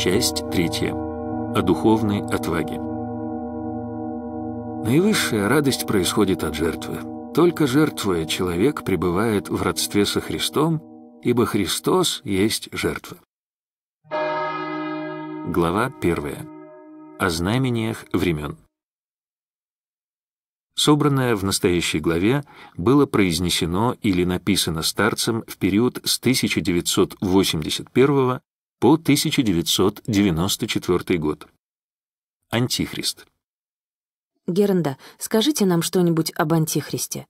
Часть третья. О духовной отваге. Наивысшая радость происходит от жертвы. Только жертвуя, человек пребывает в родстве со Христом, ибо Христос есть жертва. Глава 1. О знамениях времен. Собранное в настоящей главе было произнесено или написано старцем в период с 1981 по 1994 год. Антихрист. Геренда, скажите нам что-нибудь об Антихристе.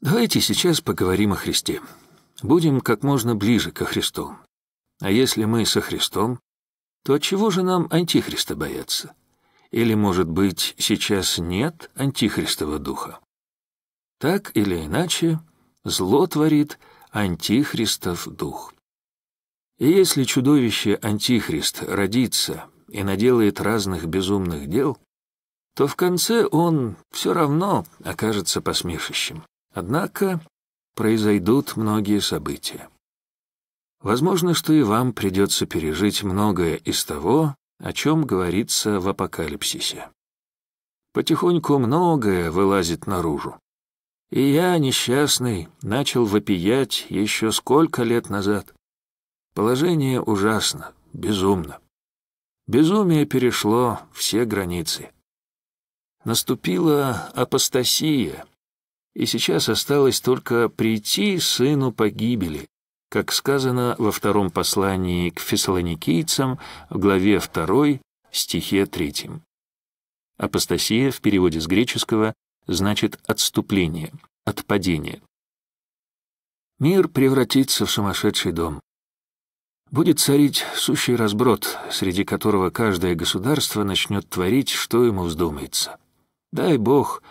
Давайте сейчас поговорим о Христе. Будем как можно ближе ко Христу. А если мы со Христом, то чего же нам Антихриста бояться? Или, может быть, сейчас нет Антихристова духа? Так или иначе, зло творит Антихристов дух. И если чудовище Антихрист родится и наделает разных безумных дел, то в конце он все равно окажется посмешищем. Однако произойдут многие события. Возможно, что и вам придется пережить многое из того, о чем говорится в апокалипсисе. Потихоньку многое вылазит наружу. И я, несчастный, начал вопиять еще сколько лет назад. Положение ужасно, безумно. Безумие перешло все границы. Наступила апостасия, и сейчас осталось только прийти сыну погибели, как сказано во втором послании к фессалоникийцам в главе 2, стихе 3. Апостасия в переводе с греческого значит «отступление», «отпадение». Мир превратится в сумасшедший дом будет царить сущий разброд, среди которого каждое государство начнет творить, что ему вздумается. Дай Бог,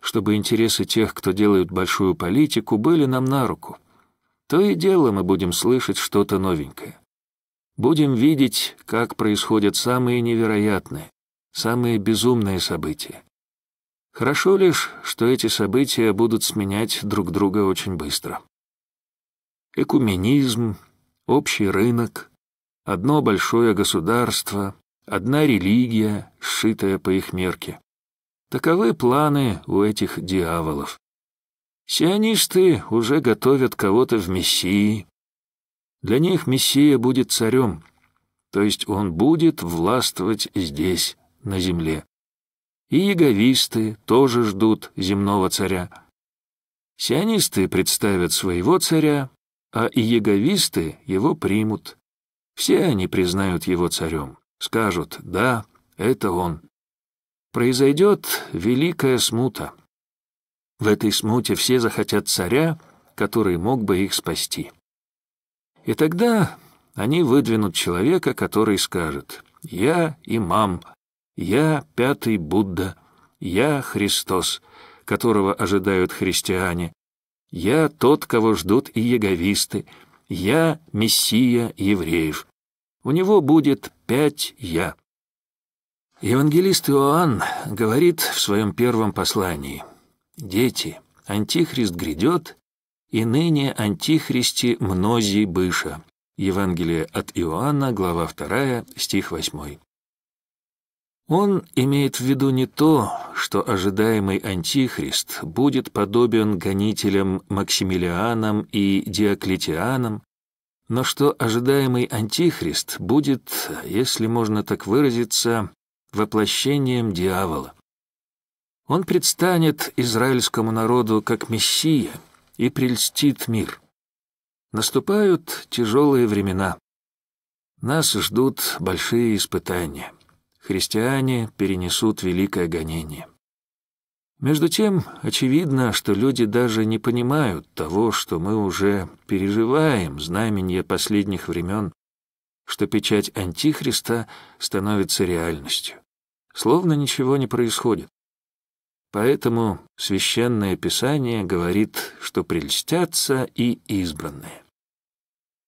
чтобы интересы тех, кто делает большую политику, были нам на руку. То и дело мы будем слышать что-то новенькое. Будем видеть, как происходят самые невероятные, самые безумные события. Хорошо лишь, что эти события будут сменять друг друга очень быстро. Экуменизм, общий рынок, одно большое государство, одна религия, сшитая по их мерке. Таковы планы у этих дьяволов. Сионисты уже готовят кого-то в Мессии. Для них Мессия будет царем, то есть он будет властвовать здесь, на земле. И яговисты тоже ждут земного царя. Сионисты представят своего царя, а и еговисты его примут. Все они признают его царем, скажут «да, это он». Произойдет великая смута. В этой смуте все захотят царя, который мог бы их спасти. И тогда они выдвинут человека, который скажет «Я имам, я пятый Будда, я Христос», которого ожидают христиане, я тот, кого ждут и яговисты. Я мессия евреев. У него будет пять «я». Евангелист Иоанн говорит в своем первом послании, «Дети, Антихрист грядет, и ныне Антихристи мнози быша». Евангелие от Иоанна, глава 2, стих 8. Он имеет в виду не то, что ожидаемый антихрист будет подобен гонителям Максимилианам и Диоклетианам, но что ожидаемый антихрист будет, если можно так выразиться, воплощением дьявола. Он предстанет израильскому народу как мессия и прельстит мир. Наступают тяжелые времена. Нас ждут большие испытания христиане перенесут великое гонение. Между тем, очевидно, что люди даже не понимают того, что мы уже переживаем знамение последних времен, что печать Антихриста становится реальностью. Словно ничего не происходит. Поэтому Священное Писание говорит, что прельстятся и избранные.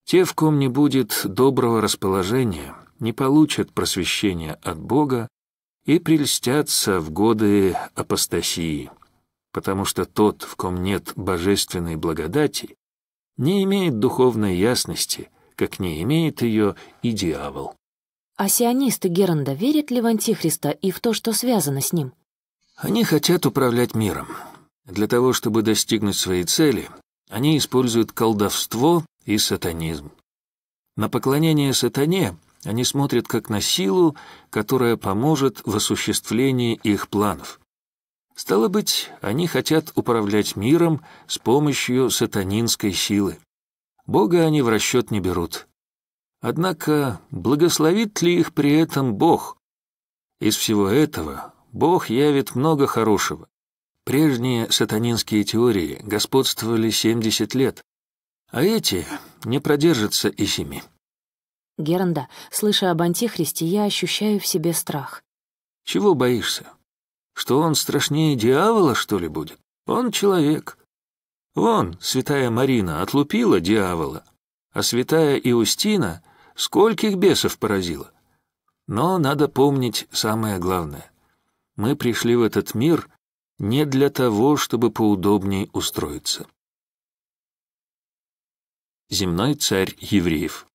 Те, в ком не будет доброго расположения — не получат просвещения от Бога и прельстятся в годы апостасии, потому что тот, в ком нет божественной благодати, не имеет духовной ясности, как не имеет ее и дьявол. А сионисты Геронда верят ли в Антихриста и в то, что связано с ним? Они хотят управлять миром. Для того, чтобы достигнуть своей цели, они используют колдовство и сатанизм. На поклонение сатане они смотрят как на силу, которая поможет в осуществлении их планов. Стало быть, они хотят управлять миром с помощью сатанинской силы. Бога они в расчет не берут. Однако, благословит ли их при этом Бог? Из всего этого Бог явит много хорошего. Прежние сатанинские теории господствовали 70 лет, а эти не продержатся и семи. Геронда, слыша об Антихристе, я ощущаю в себе страх. «Чего боишься? Что он страшнее дьявола, что ли, будет? Он человек. Вон, святая Марина отлупила дьявола, а святая Иустина скольких бесов поразила. Но надо помнить самое главное. Мы пришли в этот мир не для того, чтобы поудобнее устроиться. Земной царь евреев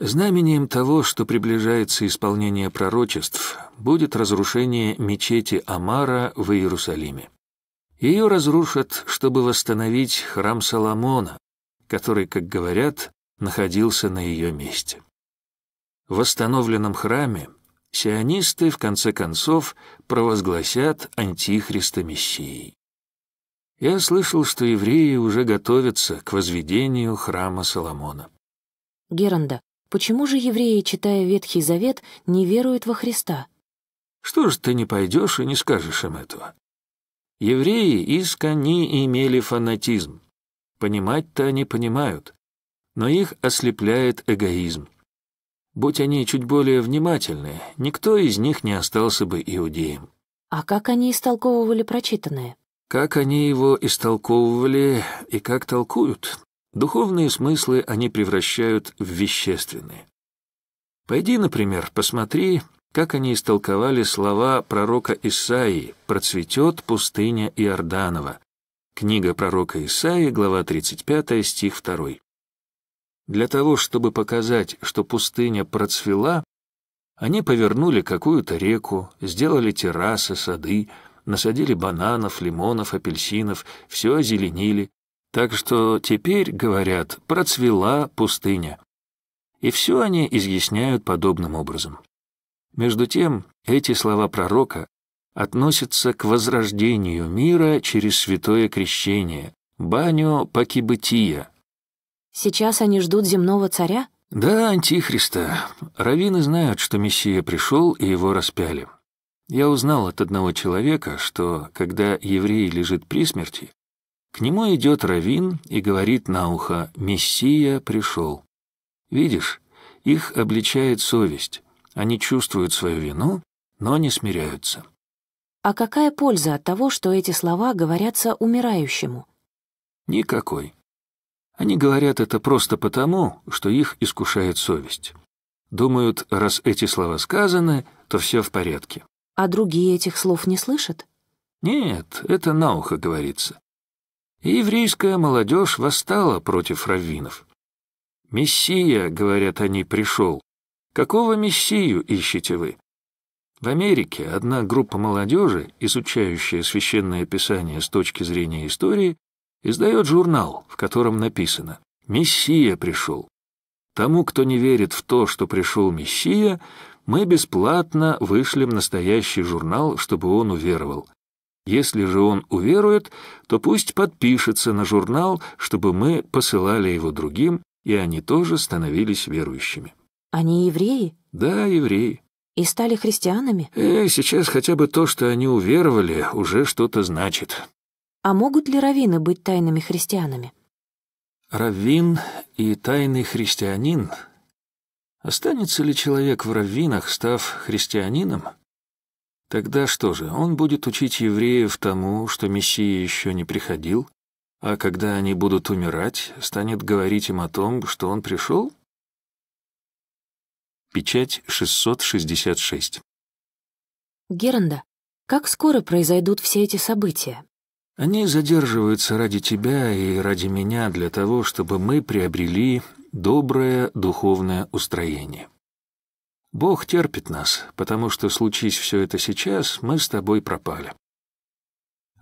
Знаменем того, что приближается исполнение пророчеств, будет разрушение мечети Амара в Иерусалиме. Ее разрушат, чтобы восстановить храм Соломона, который, как говорят, находился на ее месте. В восстановленном храме сионисты, в конце концов, провозгласят антихриста Мессией. Я слышал, что евреи уже готовятся к возведению храма Соломона. Геранда, Почему же евреи, читая Ветхий Завет, не веруют во Христа? Что ж ты не пойдешь и не скажешь им этого? Евреи искони имели фанатизм. Понимать-то они понимают, но их ослепляет эгоизм. Будь они чуть более внимательны, никто из них не остался бы иудеем. А как они истолковывали прочитанное? Как они его истолковывали и как толкуют, Духовные смыслы они превращают в вещественные. Пойди, например, посмотри, как они истолковали слова пророка Исаии «Процветет пустыня Иорданова». Книга пророка Исаии, глава 35, стих 2. Для того, чтобы показать, что пустыня процвела, они повернули какую-то реку, сделали террасы, сады, насадили бананов, лимонов, апельсинов, все озеленили, так что теперь, говорят, процвела пустыня. И все они изъясняют подобным образом. Между тем, эти слова пророка относятся к возрождению мира через святое крещение, баню покибытия. Сейчас они ждут земного царя? Да, антихриста. Равины знают, что Мессия пришел и его распяли. Я узнал от одного человека, что, когда еврей лежит при смерти, к нему идет Равин и говорит на ухо «Мессия пришел». Видишь, их обличает совесть. Они чувствуют свою вину, но не смиряются. А какая польза от того, что эти слова говорятся умирающему? Никакой. Они говорят это просто потому, что их искушает совесть. Думают, раз эти слова сказаны, то все в порядке. А другие этих слов не слышат? Нет, это на ухо говорится и еврейская молодежь восстала против раввинов. «Мессия», — говорят они, — пришел. Какого мессию ищете вы? В Америке одна группа молодежи, изучающая священное писание с точки зрения истории, издает журнал, в котором написано «Мессия пришел». Тому, кто не верит в то, что пришел Мессия, мы бесплатно вышлем настоящий журнал, чтобы он уверовал. Если же он уверует, то пусть подпишется на журнал, чтобы мы посылали его другим, и они тоже становились верующими». «Они евреи?» «Да, евреи». «И стали христианами?» э, «Сейчас хотя бы то, что они уверовали, уже что-то значит». «А могут ли раввины быть тайными христианами?» «Раввин и тайный христианин? Останется ли человек в раввинах, став христианином?» Тогда что же, он будет учить евреев тому, что Мессия еще не приходил, а когда они будут умирать, станет говорить им о том, что он пришел? Печать 666. Геранда, как скоро произойдут все эти события? Они задерживаются ради тебя и ради меня для того, чтобы мы приобрели доброе духовное устроение. Бог терпит нас, потому что, случись все это сейчас, мы с тобой пропали.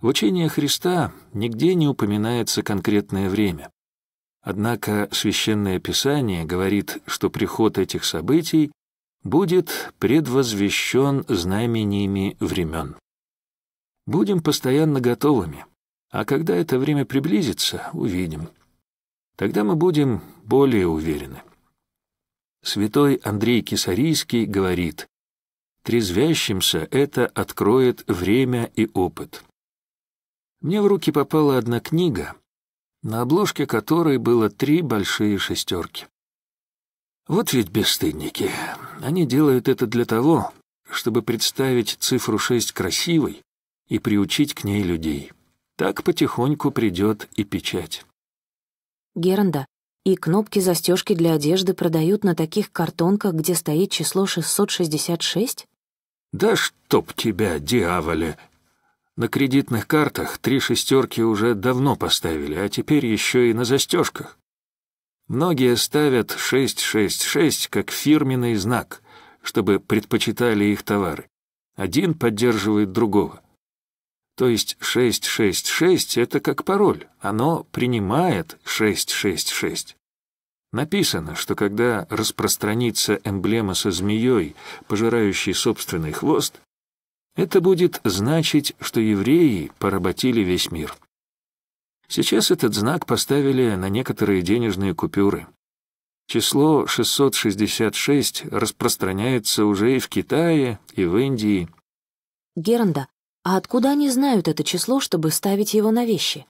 В учении Христа нигде не упоминается конкретное время. Однако Священное Писание говорит, что приход этих событий будет предвозвещен знамениями времен. Будем постоянно готовыми, а когда это время приблизится, увидим. Тогда мы будем более уверены. Святой Андрей Кисарийский говорит, «Трезвящимся это откроет время и опыт». Мне в руки попала одна книга, на обложке которой было три большие шестерки. Вот ведь бесстыдники, они делают это для того, чтобы представить цифру шесть красивой и приучить к ней людей. Так потихоньку придет и печать. Геранда, и кнопки застежки для одежды продают на таких картонках, где стоит число 666? Да чтоб тебя, дьяволе! На кредитных картах три шестерки уже давно поставили, а теперь еще и на застежках. Многие ставят 666 как фирменный знак, чтобы предпочитали их товары. Один поддерживает другого. То есть 666 — это как пароль, оно принимает 666. Написано, что когда распространится эмблема со змеей, пожирающей собственный хвост, это будет значить, что евреи поработили весь мир. Сейчас этот знак поставили на некоторые денежные купюры. Число 666 распространяется уже и в Китае, и в Индии. Геранда а откуда они знают это число, чтобы ставить его на вещи?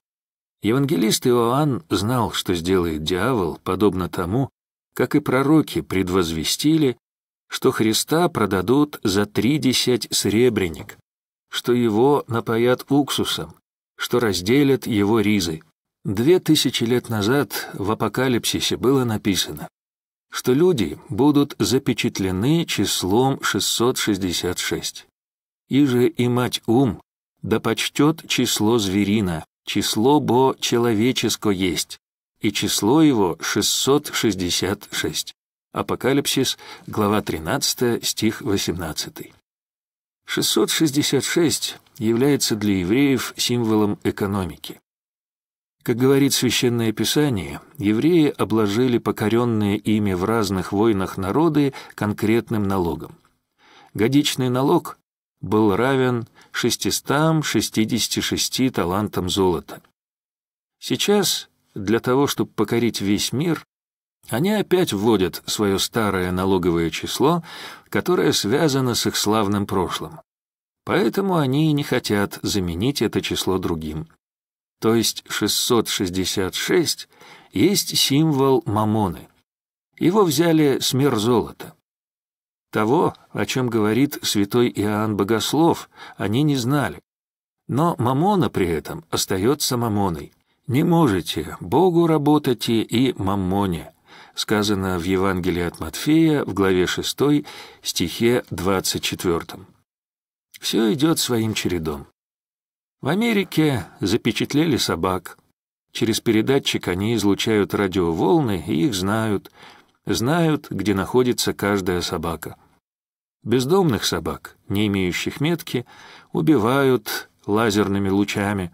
Евангелист Иоанн знал, что сделает дьявол, подобно тому, как и пророки предвозвестили, что Христа продадут за три десять сребреник, что его напоят уксусом, что разделят его ризы. Две тысячи лет назад в Апокалипсисе было написано, что люди будут запечатлены числом 666 иже и мать ум, да почтет число зверина, число бо человеческо есть, и число его 666. Апокалипсис, глава 13, стих 18. 666 является для евреев символом экономики. Как говорит Священное Писание, евреи обложили покоренные ими в разных войнах народы конкретным налогом. Годичный налог был равен 666 талантам золота. Сейчас, для того, чтобы покорить весь мир, они опять вводят свое старое налоговое число, которое связано с их славным прошлым. Поэтому они и не хотят заменить это число другим. То есть 666 есть символ мамоны. Его взяли с мир золота. Того, о чем говорит святой Иоанн Богослов, они не знали. Но мамона при этом остается мамоной. «Не можете, Богу работать и мамоне», сказано в Евангелии от Матфея в главе 6, стихе 24. Все идет своим чередом. В Америке запечатлели собак. Через передатчик они излучают радиоволны и их знают. Знают, где находится каждая собака. Бездомных собак, не имеющих метки, убивают лазерными лучами,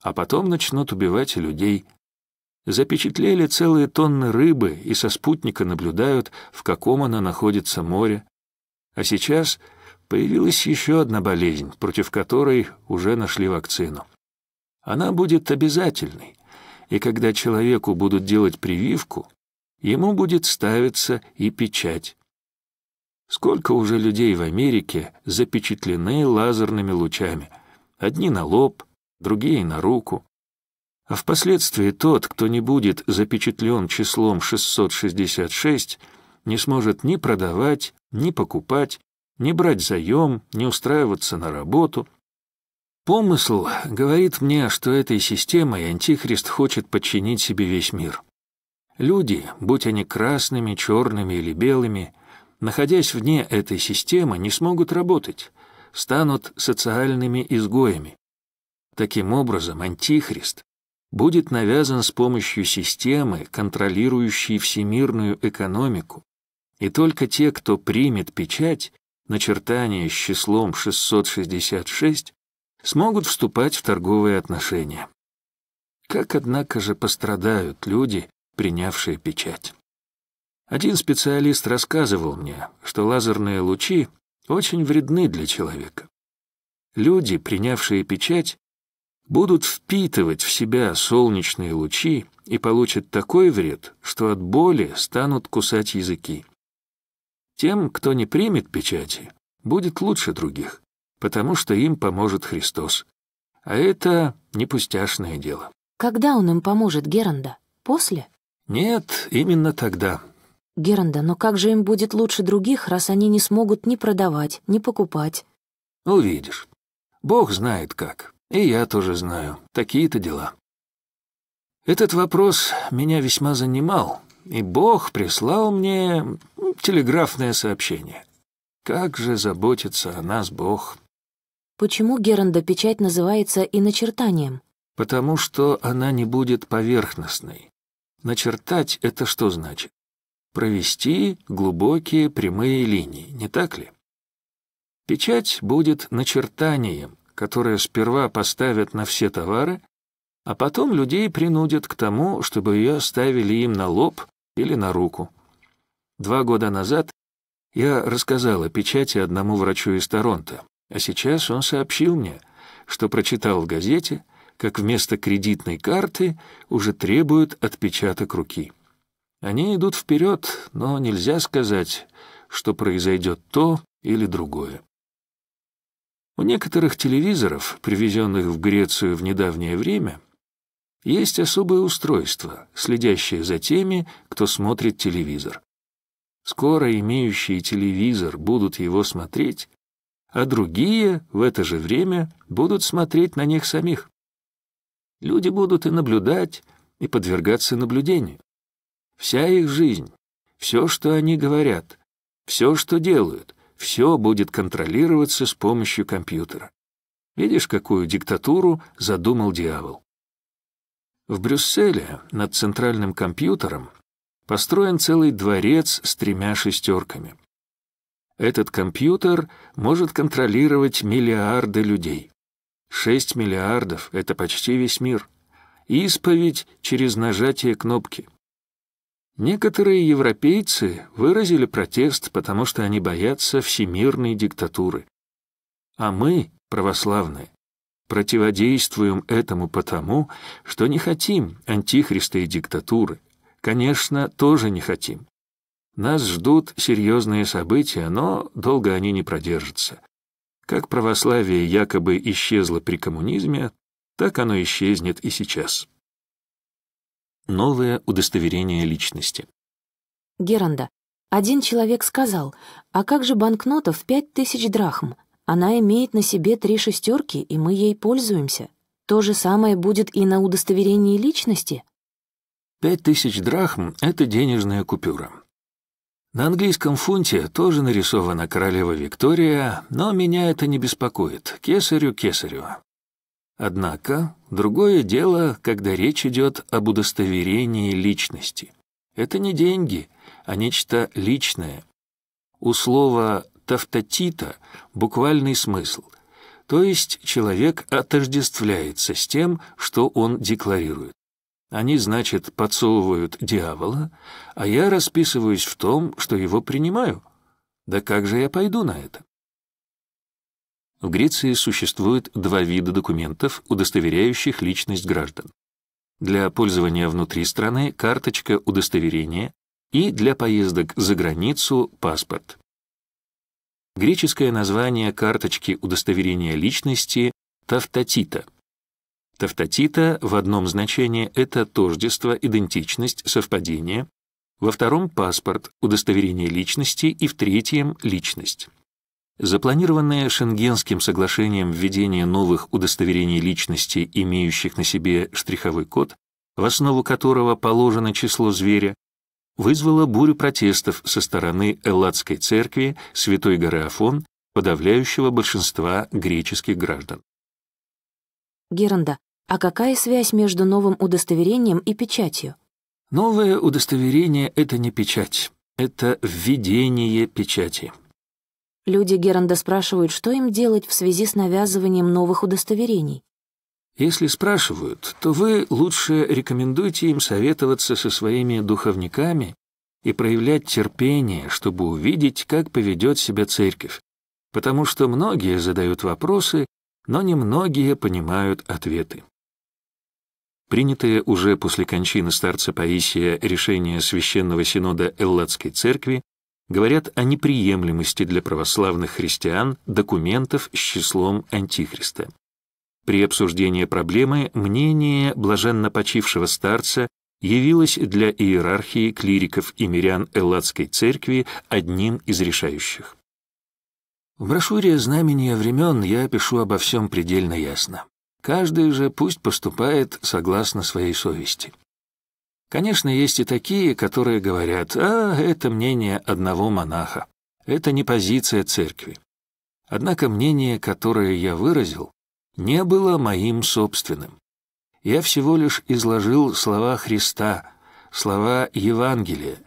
а потом начнут убивать и людей. Запечатлели целые тонны рыбы и со спутника наблюдают, в каком она находится море. А сейчас появилась еще одна болезнь, против которой уже нашли вакцину. Она будет обязательной, и когда человеку будут делать прививку, ему будет ставиться и печать. Сколько уже людей в Америке запечатлены лазерными лучами. Одни на лоб, другие на руку. А впоследствии тот, кто не будет запечатлен числом 666, не сможет ни продавать, ни покупать, ни брать заем, ни устраиваться на работу. Помысл говорит мне, что этой системой Антихрист хочет подчинить себе весь мир. Люди, будь они красными, черными или белыми, находясь вне этой системы, не смогут работать, станут социальными изгоями. Таким образом, Антихрист будет навязан с помощью системы, контролирующей всемирную экономику, и только те, кто примет печать, начертание с числом 666, смогут вступать в торговые отношения. Как, однако же, пострадают люди, принявшие печать. Один специалист рассказывал мне, что лазерные лучи очень вредны для человека. Люди, принявшие печать, будут впитывать в себя солнечные лучи и получат такой вред, что от боли станут кусать языки. Тем, кто не примет печати, будет лучше других, потому что им поможет Христос. А это не пустяшное дело. Когда он им поможет, Геронда? После? Нет, именно тогда. «Геранда, но как же им будет лучше других, раз они не смогут ни продавать, ни покупать?» «Увидишь. Бог знает как. И я тоже знаю. Такие-то дела». Этот вопрос меня весьма занимал, и Бог прислал мне телеграфное сообщение. Как же заботится о нас Бог. Почему Геранда печать называется и начертанием? Потому что она не будет поверхностной. Начертать — это что значит? провести глубокие прямые линии, не так ли? Печать будет начертанием, которое сперва поставят на все товары, а потом людей принудят к тому, чтобы ее ставили им на лоб или на руку. Два года назад я рассказал о печати одному врачу из Торонто, а сейчас он сообщил мне, что прочитал в газете, как вместо кредитной карты уже требуют отпечаток руки. Они идут вперед, но нельзя сказать, что произойдет то или другое. У некоторых телевизоров, привезенных в Грецию в недавнее время, есть особое устройство, следящее за теми, кто смотрит телевизор. Скоро имеющие телевизор будут его смотреть, а другие в это же время будут смотреть на них самих. Люди будут и наблюдать, и подвергаться наблюдению. Вся их жизнь, все, что они говорят, все, что делают, все будет контролироваться с помощью компьютера. Видишь, какую диктатуру задумал дьявол. В Брюсселе над центральным компьютером построен целый дворец с тремя шестерками. Этот компьютер может контролировать миллиарды людей. шесть миллиардов — это почти весь мир. Исповедь через нажатие кнопки. Некоторые европейцы выразили протест, потому что они боятся всемирной диктатуры. А мы, православные, противодействуем этому потому, что не хотим антихриста и диктатуры. Конечно, тоже не хотим. Нас ждут серьезные события, но долго они не продержатся. Как православие якобы исчезло при коммунизме, так оно исчезнет и сейчас. Новое удостоверение личности. Геранда, один человек сказал, а как же банкнота в пять тысяч драхм? Она имеет на себе три шестерки, и мы ей пользуемся. То же самое будет и на удостоверении личности? Пять тысяч драхм — это денежная купюра. На английском фунте тоже нарисована королева Виктория, но меня это не беспокоит. Кесарю, кесарю. Однако, другое дело, когда речь идет об удостоверении личности. Это не деньги, а нечто личное. У слова «тавтотита» буквальный смысл, то есть человек отождествляется с тем, что он декларирует. Они, значит, подсовывают дьявола, а я расписываюсь в том, что его принимаю. Да как же я пойду на это? В Греции существует два вида документов, удостоверяющих личность граждан. Для пользования внутри страны – карточка удостоверения и для поездок за границу – паспорт. Греческое название карточки удостоверения личности – тавтатита. Тавтатита в одном значении – это тождество, идентичность, совпадение, во втором – паспорт, удостоверение личности и в третьем – личность. Запланированное Шенгенским соглашением введение новых удостоверений личности, имеющих на себе штриховой код, в основу которого положено число зверя, вызвало бурю протестов со стороны Элладской церкви Святой горы Афон, подавляющего большинства греческих граждан. Геранда, а какая связь между новым удостоверением и печатью? Новое удостоверение — это не печать, это введение печати. Люди Геранда спрашивают, что им делать в связи с навязыванием новых удостоверений. Если спрашивают, то вы лучше рекомендуете им советоваться со своими духовниками и проявлять терпение, чтобы увидеть, как поведет себя церковь, потому что многие задают вопросы, но немногие понимают ответы. Принятое уже после кончины старца Паисия решение Священного Синода Элладской Церкви говорят о неприемлемости для православных христиан документов с числом Антихриста. При обсуждении проблемы мнение блаженно почившего старца явилось для иерархии клириков и мирян Элладской церкви одним из решающих. В брошюре «Знамения времен» я пишу обо всем предельно ясно. Каждый же пусть поступает согласно своей совести. Конечно, есть и такие, которые говорят, а, это мнение одного монаха, это не позиция церкви. Однако мнение, которое я выразил, не было моим собственным. Я всего лишь изложил слова Христа, слова Евангелия,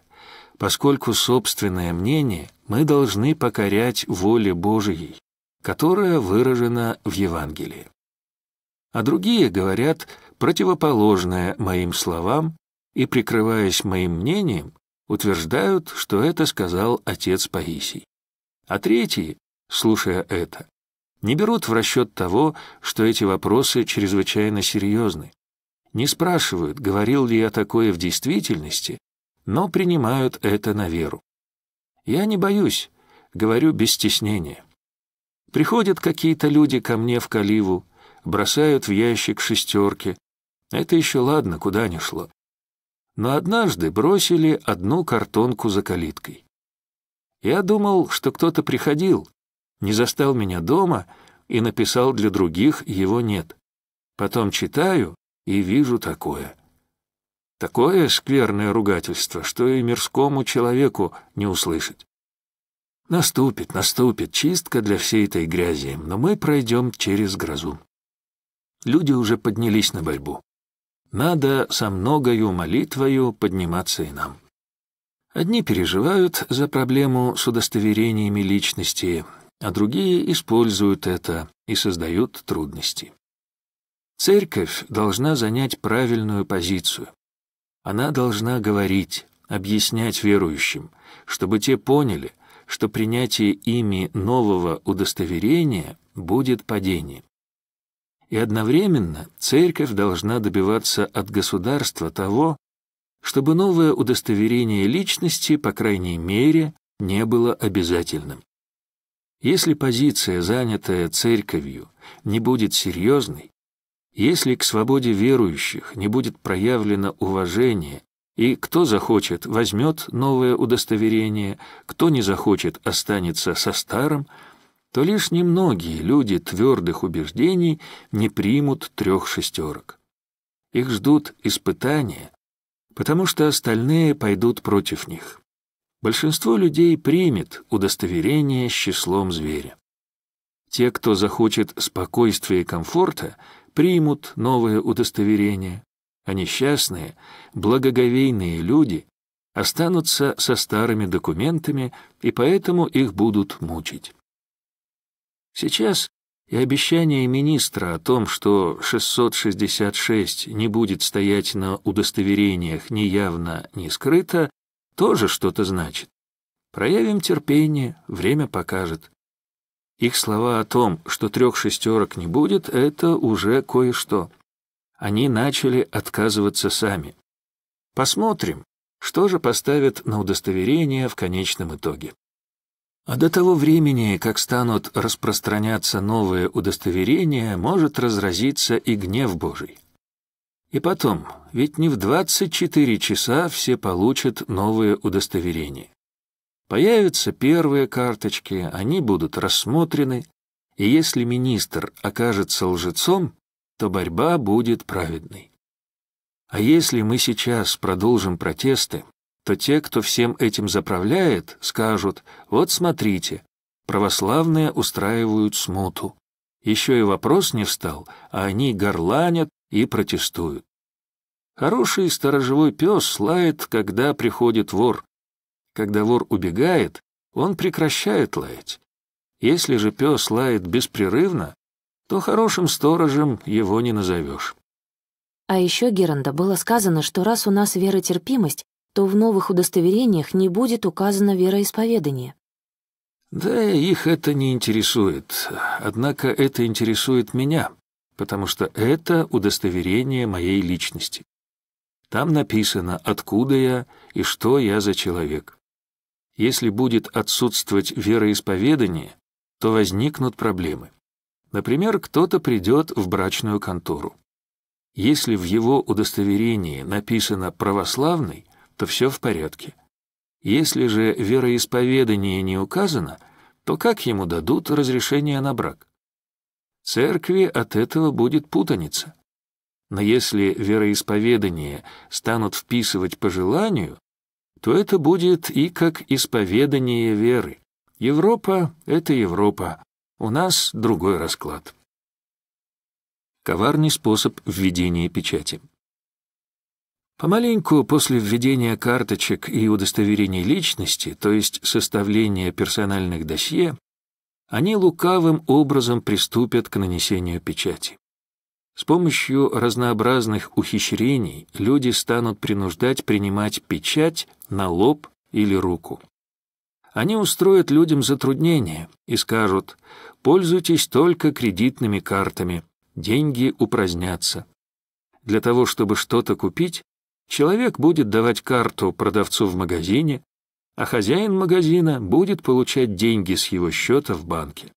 поскольку собственное мнение мы должны покорять воле Божией, которая выражена в Евангелии. А другие говорят противоположное моим словам и, прикрываясь моим мнением, утверждают, что это сказал отец Паисий. А третьи, слушая это, не берут в расчет того, что эти вопросы чрезвычайно серьезны. Не спрашивают, говорил ли я такое в действительности, но принимают это на веру. Я не боюсь, говорю без стеснения. Приходят какие-то люди ко мне в Каливу, бросают в ящик шестерки. Это еще ладно, куда ни шло но однажды бросили одну картонку за калиткой. Я думал, что кто-то приходил, не застал меня дома и написал для других его нет. Потом читаю и вижу такое. Такое скверное ругательство, что и мирскому человеку не услышать. Наступит, наступит чистка для всей этой грязи, но мы пройдем через грозу. Люди уже поднялись на борьбу. Надо со многою молитвою подниматься и нам. Одни переживают за проблему с удостоверениями личности, а другие используют это и создают трудности. Церковь должна занять правильную позицию. Она должна говорить, объяснять верующим, чтобы те поняли, что принятие ими нового удостоверения будет падением. И одновременно церковь должна добиваться от государства того, чтобы новое удостоверение личности, по крайней мере, не было обязательным. Если позиция, занятая церковью, не будет серьезной, если к свободе верующих не будет проявлено уважение, и кто захочет, возьмет новое удостоверение, кто не захочет, останется со старым – то лишь немногие люди твердых убеждений не примут трех шестерок. Их ждут испытания, потому что остальные пойдут против них. Большинство людей примет удостоверение с числом зверя. Те, кто захочет спокойствия и комфорта, примут новое удостоверение, а несчастные, благоговейные люди останутся со старыми документами и поэтому их будут мучить. Сейчас и обещание министра о том, что 666 не будет стоять на удостоверениях ни явно, ни скрыто, тоже что-то значит. Проявим терпение, время покажет. Их слова о том, что трех шестерок не будет, это уже кое-что. Они начали отказываться сами. Посмотрим, что же поставят на удостоверение в конечном итоге. А до того времени, как станут распространяться новые удостоверения, может разразиться и гнев Божий. И потом, ведь не в 24 часа все получат новые удостоверения. Появятся первые карточки, они будут рассмотрены, и если министр окажется лжецом, то борьба будет праведной. А если мы сейчас продолжим протесты, то те, кто всем этим заправляет, скажут «Вот смотрите, православные устраивают смуту». Еще и вопрос не встал, а они горланят и протестуют. Хороший сторожевой пес лает, когда приходит вор. Когда вор убегает, он прекращает лаять. Если же пес лает беспрерывно, то хорошим сторожем его не назовешь. А еще Геронда было сказано, что раз у нас веротерпимость, то в новых удостоверениях не будет указано вероисповедание. Да, их это не интересует. Однако это интересует меня, потому что это удостоверение моей личности. Там написано, откуда я и что я за человек. Если будет отсутствовать вероисповедание, то возникнут проблемы. Например, кто-то придет в брачную контору. Если в его удостоверении написано «православный», то все в порядке. Если же вероисповедание не указано, то как ему дадут разрешение на брак? Церкви от этого будет путаница. Но если вероисповедание станут вписывать по желанию, то это будет и как исповедание веры. Европа — это Европа, у нас другой расклад. Коварный способ введения печати. Помаленьку после введения карточек и удостоверений личности, то есть составления персональных досье, они лукавым образом приступят к нанесению печати. С помощью разнообразных ухищрений люди станут принуждать принимать печать на лоб или руку. Они устроят людям затруднения и скажут «пользуйтесь только кредитными картами, деньги упразднятся». Для того, чтобы что-то купить, Человек будет давать карту продавцу в магазине, а хозяин магазина будет получать деньги с его счета в банке.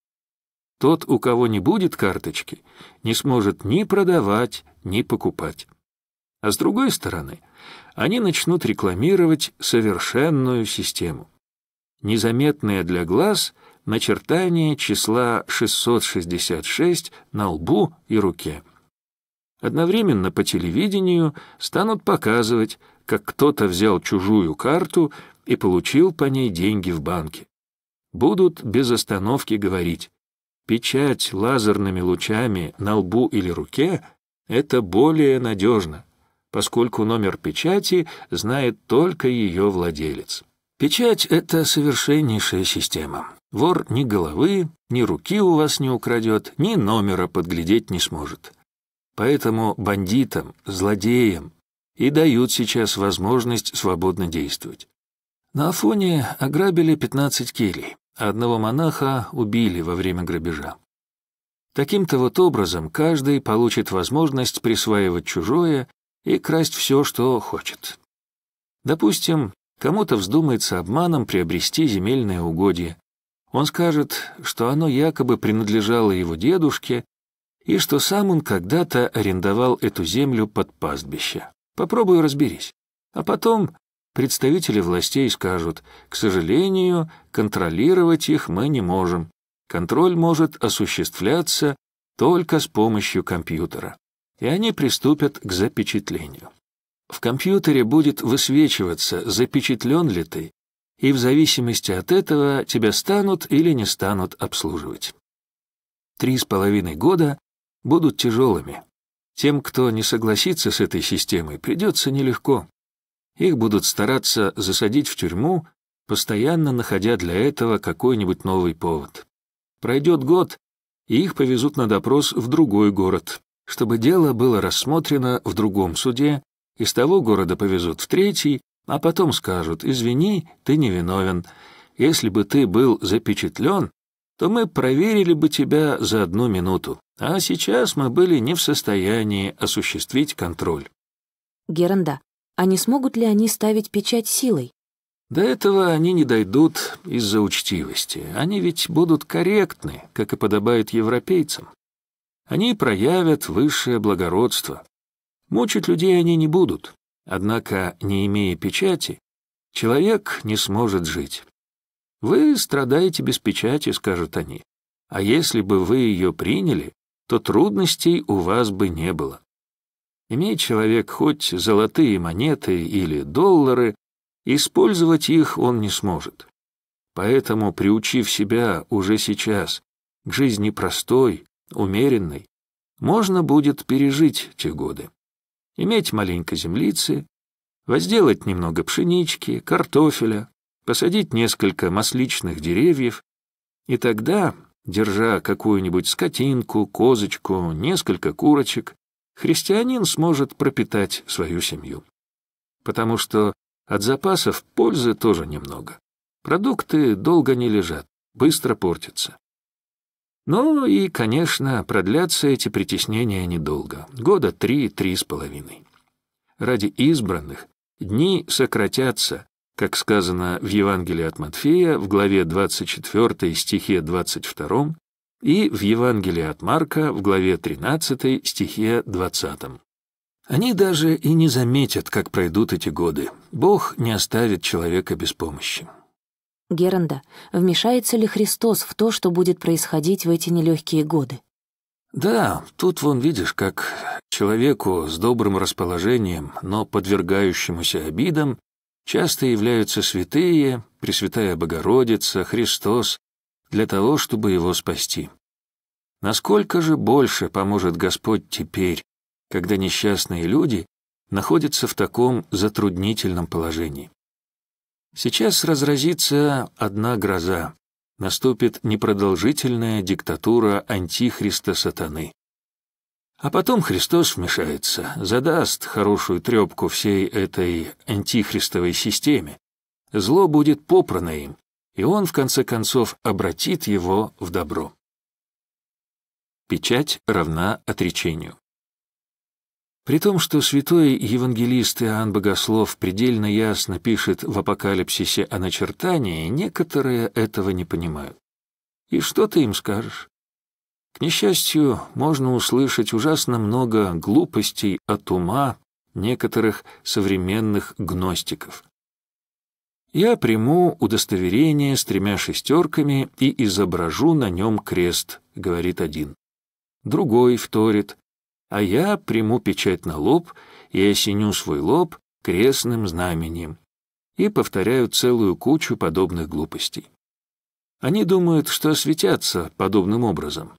Тот, у кого не будет карточки, не сможет ни продавать, ни покупать. А с другой стороны, они начнут рекламировать совершенную систему. Незаметное для глаз начертание числа 666 на лбу и руке. Одновременно по телевидению станут показывать, как кто-то взял чужую карту и получил по ней деньги в банке. Будут без остановки говорить. Печать лазерными лучами на лбу или руке – это более надежно, поскольку номер печати знает только ее владелец. Печать — это совершеннейшая система. Вор ни головы, ни руки у вас не украдет, ни номера подглядеть не сможет. Поэтому бандитам, злодеям и дают сейчас возможность свободно действовать. На Афоне ограбили 15 келей, а одного монаха убили во время грабежа. Таким-то вот образом каждый получит возможность присваивать чужое и красть все, что хочет. Допустим, кому-то вздумается обманом приобрести земельное угодье. Он скажет, что оно якобы принадлежало его дедушке, и что сам он когда-то арендовал эту землю под пастбище. Попробую разберись. А потом представители властей скажут, к сожалению, контролировать их мы не можем. Контроль может осуществляться только с помощью компьютера. И они приступят к запечатлению. В компьютере будет высвечиваться, запечатлен ли ты, и в зависимости от этого тебя станут или не станут обслуживать. Три с половиной года будут тяжелыми. Тем, кто не согласится с этой системой, придется нелегко. Их будут стараться засадить в тюрьму, постоянно находя для этого какой-нибудь новый повод. Пройдет год, и их повезут на допрос в другой город, чтобы дело было рассмотрено в другом суде, из того города повезут в третий, а потом скажут «Извини, ты невиновен. Если бы ты был запечатлен, то мы проверили бы тебя за одну минуту. А сейчас мы были не в состоянии осуществить контроль. Геранда, а не смогут ли они ставить печать силой? До этого они не дойдут из-за учтивости. Они ведь будут корректны, как и подобает европейцам. Они проявят высшее благородство. Мучить людей они не будут. Однако, не имея печати, человек не сможет жить. «Вы страдаете без печати», — скажут они. «А если бы вы ее приняли, то трудностей у вас бы не было». Имеет человек хоть золотые монеты или доллары, использовать их он не сможет. Поэтому, приучив себя уже сейчас к жизни простой, умеренной, можно будет пережить те годы. Иметь маленько землицы, возделать немного пшенички, картофеля, посадить несколько масличных деревьев, и тогда, держа какую-нибудь скотинку, козочку, несколько курочек, христианин сможет пропитать свою семью. Потому что от запасов пользы тоже немного. Продукты долго не лежат, быстро портятся. Ну и, конечно, продлятся эти притеснения недолго, года три-три с половиной. Ради избранных дни сократятся, как сказано в Евангелии от Матфея в главе 24 стихе 22 и в Евангелии от Марка в главе 13 стихе 20. Они даже и не заметят, как пройдут эти годы. Бог не оставит человека без помощи. Геранда, вмешается ли Христос в то, что будет происходить в эти нелегкие годы? Да, тут вон видишь, как человеку с добрым расположением, но подвергающемуся обидам, часто являются святые, Пресвятая Богородица, Христос, для того, чтобы его спасти. Насколько же больше поможет Господь теперь, когда несчастные люди находятся в таком затруднительном положении? Сейчас разразится одна гроза, наступит непродолжительная диктатура антихриста сатаны. А потом Христос вмешается, задаст хорошую трепку всей этой антихристовой системе. Зло будет попрано им, и он, в конце концов, обратит его в добро. Печать равна отречению. При том, что святой евангелист Иоанн Богослов предельно ясно пишет в апокалипсисе о начертании, некоторые этого не понимают. И что ты им скажешь? К несчастью, можно услышать ужасно много глупостей от ума некоторых современных гностиков. Я приму удостоверение с тремя шестерками и изображу на нем крест, говорит один. Другой вторит, а я приму печать на лоб и осеню свой лоб крестным знаменем. И повторяю целую кучу подобных глупостей. Они думают, что осветятся подобным образом,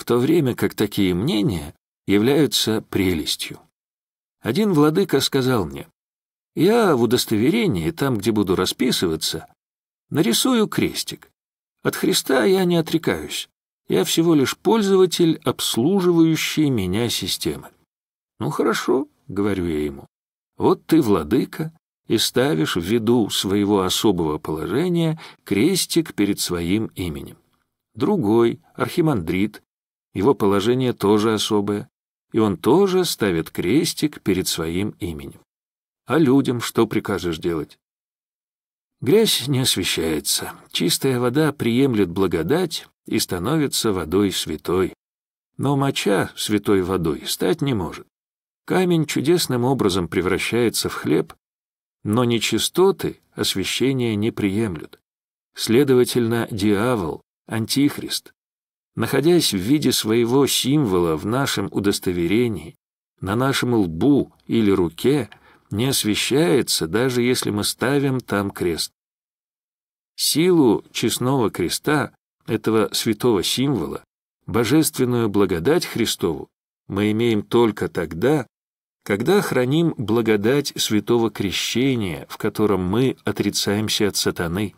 в то время как такие мнения являются прелестью. Один владыка сказал мне, «Я в удостоверении, там, где буду расписываться, нарисую крестик. От Христа я не отрекаюсь. Я всего лишь пользователь, обслуживающий меня системы». «Ну хорошо», — говорю я ему, — «вот ты владыка» и ставишь в виду своего особого положения крестик перед своим именем. Другой, архимандрит, его положение тоже особое, и он тоже ставит крестик перед своим именем. А людям что прикажешь делать? Грязь не освещается, чистая вода приемлет благодать и становится водой святой. Но моча святой водой стать не может. Камень чудесным образом превращается в хлеб, но нечистоты освящения не приемлют. Следовательно, дьявол, антихрист, находясь в виде своего символа в нашем удостоверении, на нашем лбу или руке, не освещается, даже если мы ставим там крест. Силу честного креста, этого святого символа, божественную благодать Христову мы имеем только тогда, когда храним благодать святого крещения, в котором мы отрицаемся от сатаны,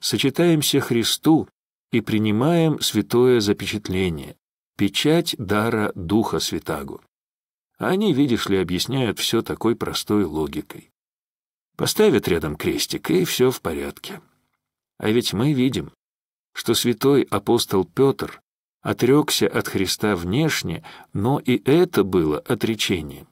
сочетаемся Христу и принимаем святое запечатление, печать дара Духа Святаго. Они, видишь ли, объясняют все такой простой логикой. Поставят рядом крестик, и все в порядке. А ведь мы видим, что святой апостол Петр отрекся от Христа внешне, но и это было отречением.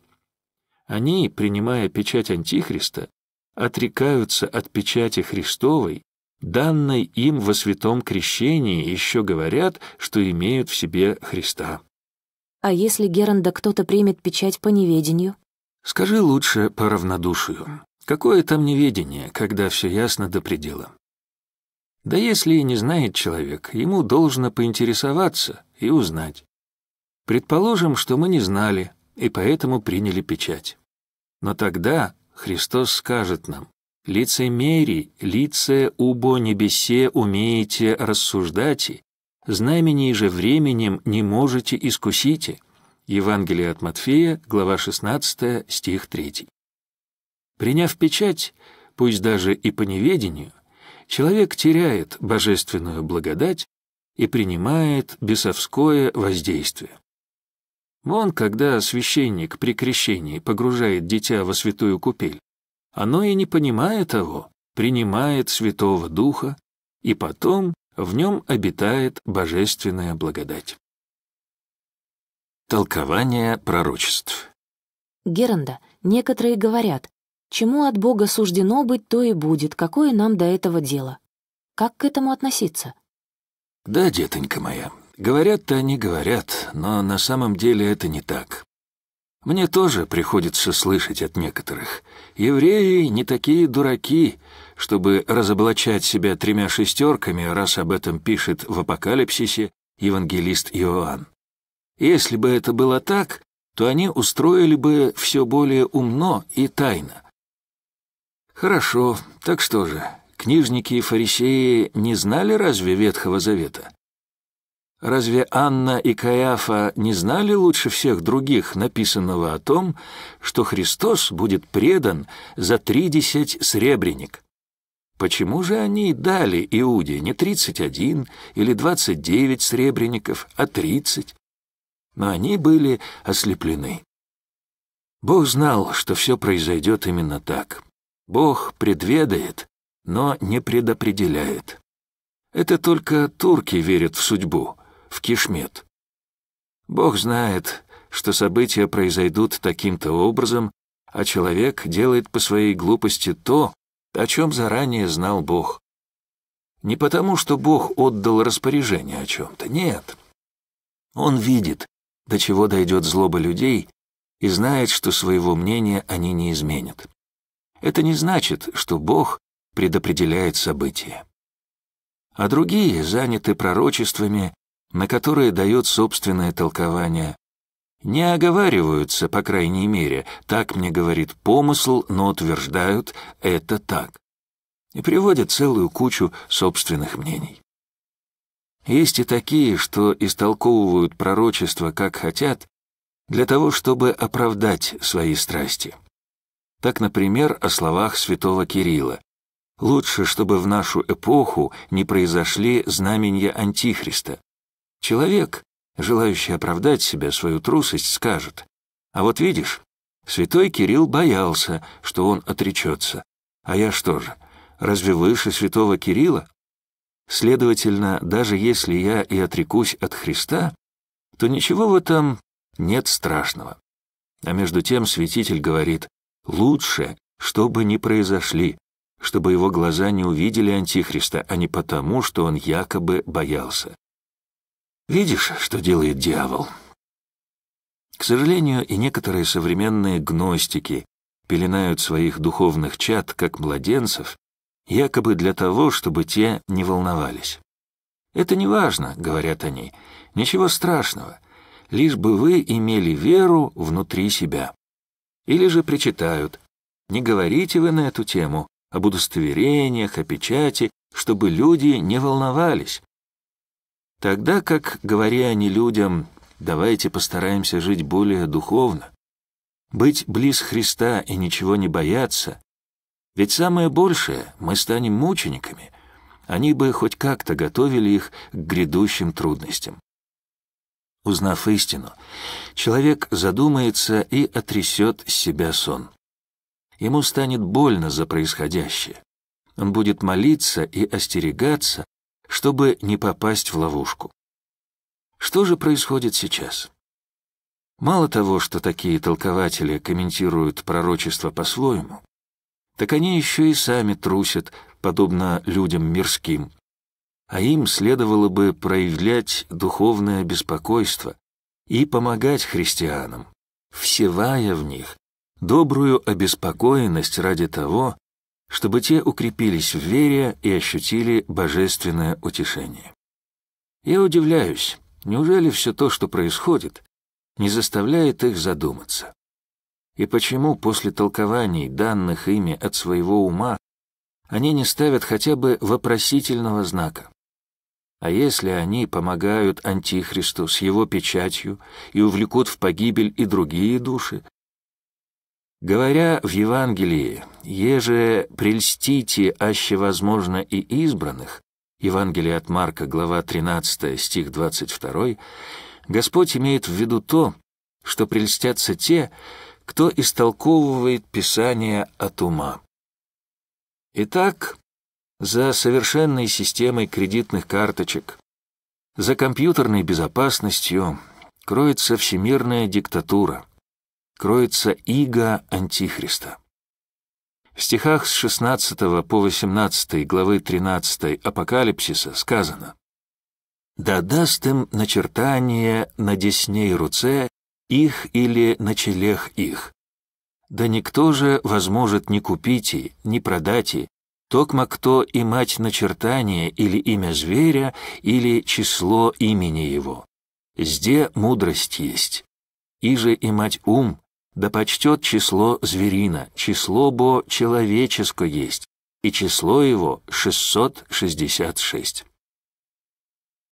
Они, принимая печать Антихриста, отрекаются от печати Христовой данной им во святом крещении, еще говорят, что имеют в себе Христа. А если Геранда кто-то примет печать по неведению? Скажи лучше по равнодушию. Какое там неведение, когда все ясно до предела? Да если и не знает человек, ему должно поинтересоваться и узнать. Предположим, что мы не знали, и поэтому приняли печать. Но тогда Христос скажет нам, Лицемери, лице убо небесе умеете рассуждати, знамений же временем не можете искусите». Евангелие от Матфея, глава 16, стих 3. Приняв печать, пусть даже и по неведению, человек теряет божественную благодать и принимает бесовское воздействие. Вон, когда священник при крещении погружает дитя во святую купель, оно и не понимая того, принимает Святого Духа, и потом в нем обитает божественная благодать. Толкование пророчеств Геронда, некоторые говорят, чему от Бога суждено быть, то и будет, какое нам до этого дело. Как к этому относиться? Да, детонька моя, говорят-то они говорят, но на самом деле это не так. Мне тоже приходится слышать от некоторых. Евреи не такие дураки, чтобы разоблачать себя тремя шестерками, раз об этом пишет в «Апокалипсисе» евангелист Иоанн. Если бы это было так, то они устроили бы все более умно и тайно. Хорошо, так что же, книжники и фарисеи не знали разве Ветхого Завета? Разве Анна и Каиафа не знали лучше всех других написанного о том, что Христос будет предан за тридесять сребреник? Почему же они дали Иуде не тридцать один или двадцать девять сребреников, а тридцать? Но они были ослеплены. Бог знал, что все произойдет именно так. Бог предведает, но не предопределяет. Это только турки верят в судьбу — в Кишмет. Бог знает, что события произойдут таким-то образом, а человек делает по своей глупости то, о чем заранее знал Бог. Не потому, что Бог отдал распоряжение о чем-то, нет. Он видит, до чего дойдет злоба людей, и знает, что своего мнения они не изменят. Это не значит, что Бог предопределяет события. А другие заняты пророчествами на которые дает собственное толкование. Не оговариваются, по крайней мере, так мне говорит помысл, но утверждают это так. И приводят целую кучу собственных мнений. Есть и такие, что истолковывают пророчество как хотят, для того, чтобы оправдать свои страсти. Так, например, о словах святого Кирилла. «Лучше, чтобы в нашу эпоху не произошли знамения Антихриста, Человек, желающий оправдать себя, свою трусость, скажет. А вот видишь, святой Кирилл боялся, что он отречется. А я что же, разве выше святого Кирилла? Следовательно, даже если я и отрекусь от Христа, то ничего в этом нет страшного. А между тем святитель говорит, лучше, чтобы не произошли, чтобы его глаза не увидели Антихриста, а не потому, что он якобы боялся. Видишь, что делает дьявол? К сожалению, и некоторые современные гностики пеленают своих духовных чад, как младенцев, якобы для того, чтобы те не волновались. «Это не важно», — говорят они, — «ничего страшного, лишь бы вы имели веру внутри себя». Или же причитают, «Не говорите вы на эту тему, об удостоверениях, о печати, чтобы люди не волновались, Тогда как, говоря они людям, давайте постараемся жить более духовно, быть близ Христа и ничего не бояться, ведь самое большее, мы станем мучениками, они бы хоть как-то готовили их к грядущим трудностям. Узнав истину, человек задумается и отрясет с себя сон. Ему станет больно за происходящее. Он будет молиться и остерегаться, чтобы не попасть в ловушку. Что же происходит сейчас? Мало того, что такие толкователи комментируют пророчество по-своему, так они еще и сами трусят, подобно людям мирским. А им следовало бы проявлять духовное беспокойство и помогать христианам, всевая в них добрую обеспокоенность ради того, чтобы те укрепились в вере и ощутили божественное утешение. Я удивляюсь, неужели все то, что происходит, не заставляет их задуматься? И почему после толкований, данных ими от своего ума, они не ставят хотя бы вопросительного знака? А если они помогают Антихристу с его печатью и увлекут в погибель и другие души, Говоря в Евангелии «Еже прельстите, аще возможно, и избранных», Евангелие от Марка, глава 13, стих 22, Господь имеет в виду то, что прельстятся те, кто истолковывает Писание от ума. Итак, за совершенной системой кредитных карточек, за компьютерной безопасностью кроется всемирная диктатура – кроется иго Антихриста. В стихах с 16 по 18 главы 13 Апокалипсиса сказано «Да даст им начертание на десней руце их или на челех их. Да никто же возможет не купить и, не продать и, токма кто и мать начертание или имя зверя, или число имени его. Зде мудрость есть, иже и мать ум, да почтет число зверина, число бо человеческое есть, и число его 666.